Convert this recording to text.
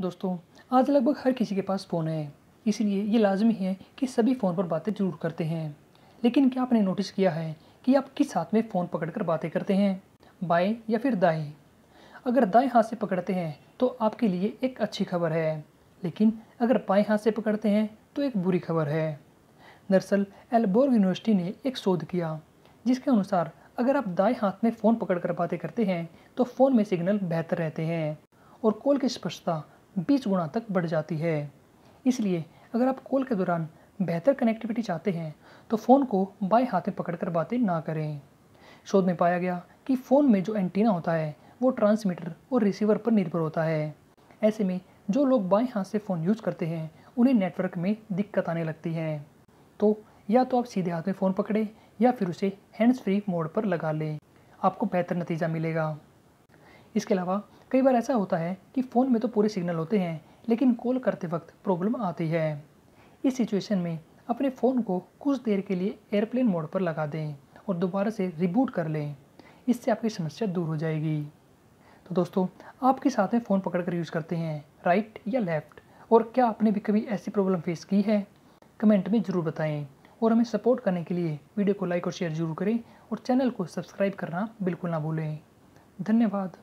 दोस्तों आज लगभग हर किसी के पास फ़ोन है इसलिए ये लाजमी है कि सभी फ़ोन पर बातें ज़रूर करते हैं लेकिन क्या आपने नोटिस किया है कि आप किस हाथ में फ़ोन पकड़कर बातें करते हैं बाएं या फिर दाएं अगर दाएं हाथ से पकड़ते हैं तो आपके लिए एक अच्छी खबर है लेकिन अगर बाएं हाथ से पकड़ते हैं तो एक बुरी खबर है दरअसल एल्बोर्ग यूनिवर्सिटी ने एक शोध किया जिसके अनुसार अगर आप दाएं हाथ में फ़ोन पकड़कर बातें करते हैं तो फ़ोन में सिग्नल बेहतर रहते हैं और कॉल की स्पष्टता बीस गुना तक बढ़ जाती है इसलिए अगर आप कॉल के दौरान बेहतर कनेक्टिविटी चाहते हैं तो फ़ोन को बाएं हाथ में पकड़कर बातें ना करें शोध में पाया गया कि फ़ोन में जो एंटीना होता है वो ट्रांसमीटर और रिसीवर पर निर्भर होता है ऐसे में जो लोग बाएं हाथ से फ़ोन यूज़ करते हैं उन्हें नेटवर्क में दिक्कत आने लगती है तो या तो आप सीधे हाथ में फ़ोन पकड़ें या फिर उसे हैंड्स फ्री मोड पर लगा लें आपको बेहतर नतीजा मिलेगा इसके अलावा कई बार ऐसा होता है कि फ़ोन में तो पूरे सिग्नल होते हैं लेकिन कॉल करते वक्त प्रॉब्लम आती है इस सिचुएशन में अपने फ़ोन को कुछ देर के लिए एयरप्लेन मोड पर लगा दें और दोबारा से रिबूट कर लें इससे आपकी समस्या दूर हो जाएगी तो दोस्तों आप किस हाथ में फ़ोन पकड़ कर यूज़ करते हैं राइट या लेफ़्ट और क्या आपने भी कभी ऐसी प्रॉब्लम फेस की है कमेंट में ज़रूर बताएं और हमें सपोर्ट करने के लिए वीडियो को लाइक और शेयर जरूर करें और चैनल को सब्सक्राइब करना बिल्कुल ना भूलें धन्यवाद